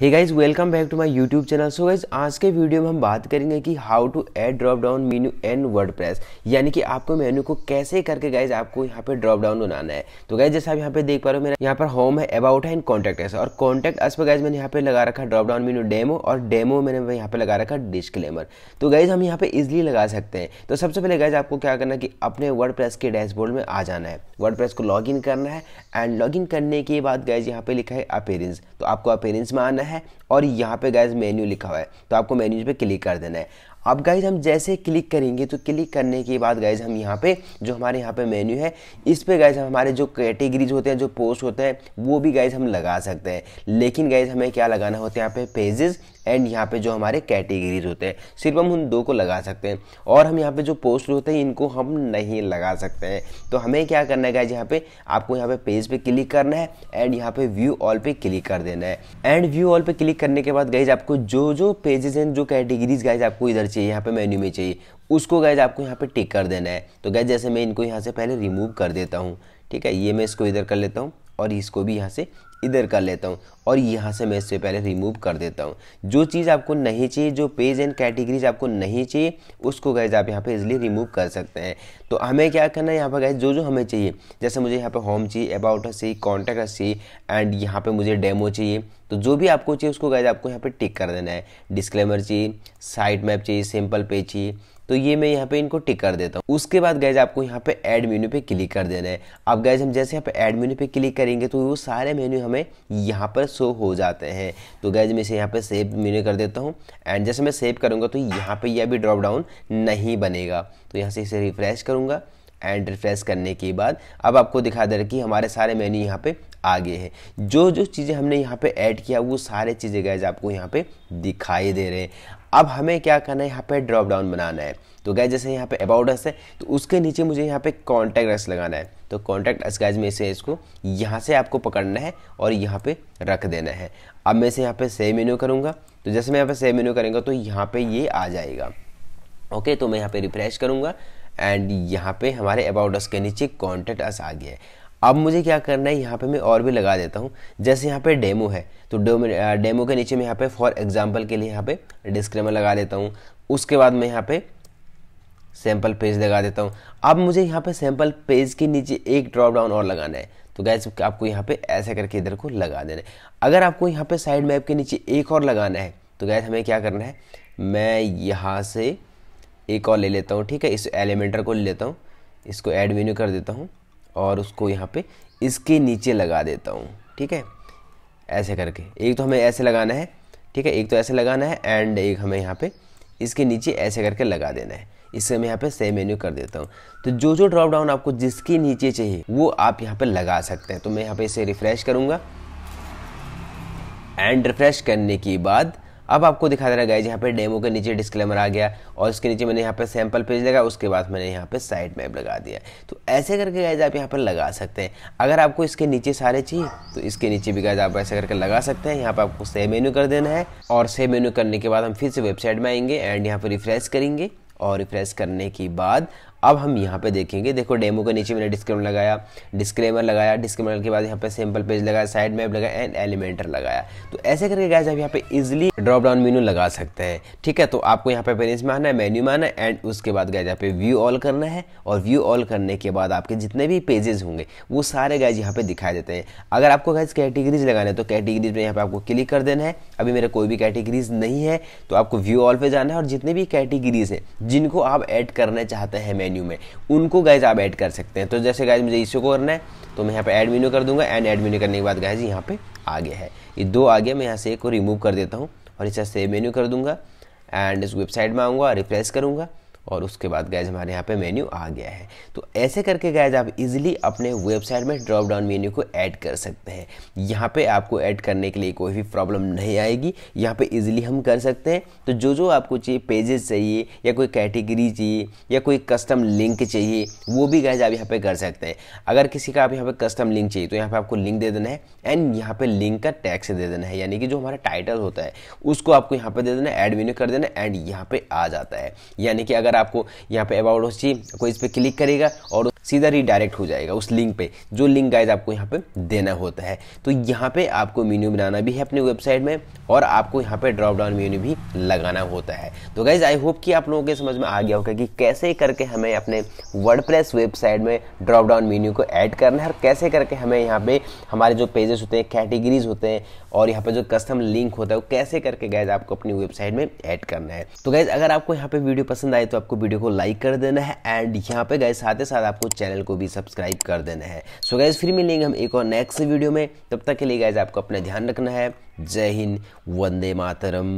hey guys welcome back to my YouTube channel so guys आज के video में हम बात करेंगे कि how to add drop down menu and WordPress यानी कि आपको मेन्यू को कैसे करके गाइज आपको यहाँ पे ड्रॉप डाउन बनाना है तो गाइज जैसे आप यहाँ पे देख पा रहे हो मेरा यहाँ पर होम है अबाउट है एंड कॉन्टैक्ट है और कॉन्टैक्ट अस पर गाइज मैंने यहाँ पे लगा रखा ड्रॉप डाउन मेन्यू डेमो और डेमो मैंने यहाँ पे लगा रखा डिस्कलेमर तो गाइज हम यहाँ पे इजिली लगा सकते हैं तो सबसे पहले गाइज आपको क्या करना है कि अपने वर्ड के डैशबोर्ड में आ जाना है वर्ड को लॉग करना है एंड लॉग करने के बाद गाइज यहाँ पे लिखा है अपेरेंस तो आपको अपेरेंस में आना है है और यहाँ पे गैस मेन्यू लिखा हुआ है तो आपको मेन्यू पे क्लिक कर देना है अब गाइज हम जैसे क्लिक करेंगे तो क्लिक करने के बाद गाइज हम यहाँ पे जो हमारे यहाँ पे मेन्यू है इस पे गाइज हमारे जो कैटेगरीज होते हैं जो पोस्ट होते हैं वो भी गाइज हम लगा सकते हैं लेकिन गाइज हमें क्या लगाना होता है यहाँ पे पेजेस एंड यहाँ पे जो हमारे कैटेगरीज होते हैं सिर्फ हम उन दो को लगा सकते हैं और हम यहाँ पे जो पोस्ट होते हैं इनको हम नहीं लगा सकते हैं तो हमें क्या करना है गाइज यहाँ पे आपको यहाँ पे पेज पे क्लिक करना है एंड यहाँ पे व्यू ऑल पे क्लिक कर देना है एंड व्यू ऑल पे क्लिक करने के बाद गाइज आपको जो जो पेजेस एंड जो कैटेगरीज गाइज आपको इधर चाहिए यहाँ पे मेन्यू में चाहिए उसको गैज आपको यहाँ पे टिक कर देना है तो गैज जैसे मैं इनको यहाँ से पहले रिमूव कर देता हूँ ठीक है ये मैं इसको इधर कर लेता हूँ और इसको भी यहाँ से इधर कर लेता हूँ और यहाँ से मैं इससे पहले रिमूव कर देता हूँ जो चीज़ आपको नहीं चाहिए जो पेज एंड कैटेगरीज आपको नहीं चाहिए उसको गैज आप यहाँ पे इजिली रिमूव कर सकते हैं तो हमें क्या करना है यहाँ पर गैज जो जो हमें चाहिए जैसे मुझे यहाँ पे होम चाहिए अबाउट अस चाहिए कॉन्टैक्ट अस चाहिए एंड यहाँ पर मुझे डेमो चाहिए तो जो भी आपको चाहिए उसको गैज आपको यहाँ पर टिक कर देना है डिस्क्लेमर चाहिए साइट मैप चाहिए सिंपल पेज चाहिए तो ये मैं यहाँ पे इनको टिक कर देता हूँ उसके बाद गैज आपको यहाँ पे एड मेन्यू पे क्लिक कर देना है अब गैज हम जैसे यहाँ पे एड मेन्यू पे क्लिक करेंगे तो वो सारे मेन्यू हमें यहाँ पर शो हो जाते हैं तो गैज मैं इसे यहाँ पे सेव मेन्यू कर देता हूँ एंड जैसे मैं सेव करूँगा तो यहाँ पर यह भी ड्रॉप डाउन नहीं बनेगा तो यहाँ से इसे रिफ्रेश करूँगा एंड रिफ्रेश करने के बाद अब आपको दिखा दे रहा कि हमारे सारे मेन्यू यहाँ पे आगे हैं जो जो चीज़ें हमने यहाँ पे ऐड किया वो सारे चीज़ें गैज आपको यहाँ पे दिखाई दे रहे हैं अब हमें क्या करना है यहाँ पे ड्रॉप डाउन बनाना है तो गैस जैसे यहाँ पे अबाउट अस है तो उसके नीचे मुझे यहाँ पे कॉन्टैक्ट अस लगाना है तो कॉन्टैक्ट अस गैज में से इसको यहाँ से आपको पकड़ना है और यहाँ पे रख देना है अब मैं इसे यहाँ पे सेव मेन्यू करूँगा तो जैसे मैं यहाँ पे सेव मेन्यू करूँगा तो यहाँ पे ये आ जाएगा ओके तो मैं यहाँ पे रिफ्रेश करूँगा एंड यहाँ पे हमारे अबाउट अस के नीचे कॉन्टैक्ट अस आ गया है अब मुझे क्या करना है यहाँ पे मैं और भी लगा देता हूँ जैसे यहाँ पे डेमो है तो डेमो डेमो के नीचे मैं यहाँ पे फॉर एग्जांपल के लिए यहाँ पे डिस्क्रेमर लगा देता हूँ उसके बाद मैं यहाँ पे सैम्पल पेज लगा देता हूँ अब मुझे यहाँ पे सैम्पल पेज के नीचे एक ड्रॉप डाउन और लगाना है तो गैस आपको यहाँ पे ऐसा करके इधर को लगा देना है अगर आपको यहाँ पे साइड मैप के नीचे एक और लगाना है तो गैस हमें क्या करना है मैं यहाँ से एक और ले लेता हूँ ठीक है इस एलिमेंटर को ले लेता हूँ इसको एड मेन्यू कर देता हूँ और उसको यहाँ पे इसके नीचे लगा देता हूँ ठीक है ऐसे करके एक तो हमें ऐसे लगाना है ठीक है एक तो ऐसे लगाना है एंड एक हमें यहाँ पे इसके नीचे ऐसे करके लगा देना है इससे मैं यहाँ पे सेम मेन्यू कर देता हूँ तो जो जो ड्रॉप डाउन आपको जिसके नीचे चाहिए वो आप यहाँ पर लगा सकते हैं तो मैं यहाँ पर इसे रिफ्रेश करूँगा एंड रिफ्रेश करने के बाद अब आपको दिखा दे रहा है यहाँ पे डेमो के नीचे डिस्क्लेमर आ गया और उसके नीचे मैंने यहाँ पे सैम्पल पेज लगा उसके बाद मैंने यहाँ पे साइड मैप लगा दिया तो ऐसे करके गाइज आप यहाँ पर लगा सकते हैं अगर आपको इसके नीचे सारे चाहिए तो इसके नीचे भी गाइज आप ऐसे करके लगा सकते हैं यहाँ पर आपको सेव मेन्यू कर देना है और सेव मेन्यू करने के बाद हम फिर से वेबसाइट में आएंगे एंड यहाँ पर रिफ्रेश करेंगे और रिफ्रेश करने के बाद अब हम यहाँ पे देखेंगे देखो डेमो के नीचे मैंने डिस्क्रेमर लगाया डिस्क्रेमर लगाया डिस्क्रेमर के बाद यहाँ पे सिंपल पेज लगाया साइड मैप लगाया एंड एलिमेंटर लगाया तो ऐसे करके गैस आप यहाँ पे इजिली ड्रॉप डाउन मेन्यू लगा सकते हैं ठीक है तो आपको यहाँ पे पेरेंस में आना है मेन्यू में आना है एंड उसके बाद गैज यहाँ पे व्यू ऑल करना है और व्यू ऑल करने के बाद आपके जितने भी पेजेस होंगे वो सारे गैज यहाँ पे दिखाई देते हैं अगर आपको गैज कैटेगरीज लगाने तो कैटेगरीज में यहाँ पे आपको क्लिक कर देना है अभी मेरा कोई भी कैटेगरीज नहीं है तो आपको व्यू ऑल पे जाना है और जितने भी कैटेगरीज हैं जिनको आप ऐड करना चाहते हैं मेन्यू में उनको गैज आप ऐड कर सकते हैं तो जैसे गैज मुझे इसी को करना है तो मैं यहाँ पे ऐड मेन्यू कर दूंगा एंड ऐड मेन्यू करने के बाद गैज यहाँ पे आ गया है ये दो आ गया मैं यहाँ से एक को रिमूव कर देता हूँ और इसे सेव मेन्यू कर दूंगा एंड इस वेबसाइट में आऊँगा रिफ्रेश करूँगा और उसके बाद गैज हमारे यहाँ पे मेन्यू आ गया है तो ऐसे करके गैज आप इजीली अपने वेबसाइट में ड्रॉप डाउन मेन्यू को ऐड कर सकते हैं यहाँ पे आपको ऐड करने के लिए कोई भी प्रॉब्लम नहीं आएगी यहाँ पे इजीली हम कर सकते हैं तो जो जो आपको चाहिए पेजेस चाहिए या कोई कैटेगरी चाहिए या कोई कस्टम लिंक चाहिए वो भी गैज आप यहाँ पर कर सकते हैं अगर किसी का आप यहाँ पर कस्टम लिंक चाहिए तो यहाँ पर आपको लिंक दे देना है एंड यहाँ पर लिंक का टैक्स दे देना है यानी कि जो हमारा टाइटल होता है उसको आपको यहाँ पर दे देना है एड मेन्यू कर देना एंड यहाँ पर आ जाता है यानी कि अगर अगर आपको यहाँ पे अबाउट हो चाहिए कोई इस पर क्लिक करेगा और सीधा रिडायरेक्ट हो जाएगा उस लिंक पे जो लिंक गाइज आपको यहाँ पे देना होता है तो यहाँ पे आपको मेन्यू बनाना भी है अपनी वेबसाइट में और आपको यहाँ पे ड्रॉप डाउन मेन्यू भी लगाना होता है तो गाइज आई होप कि आप लोगों के समझ में आ गया होगा कि कैसे करके हमें अपने वर्ड वेबसाइट में ड्रॉप डाउन मेन्यू को ऐड करना है और कैसे करके हमें यहाँ पे हमारे जो पेजेस होते हैं कैटेगरीज होते हैं और यहाँ पे जो कस्टम लिंक होता है वो कैसे करके गाइज आपको अपनी वेबसाइट में ऐड करना है तो गाइज अगर आपको यहाँ पे वीडियो पसंद आए तो आपको वीडियो को लाइक कर देना है एंड यहाँ पे गए साथ ही साथ आपको चैनल को भी सब्सक्राइब कर देना है सो गैस फिर मिलेंगे हम एक और नेक्स्ट वीडियो में तब तक के लिए गैस आपको अपना ध्यान रखना है जय हिंद वंदे मातरम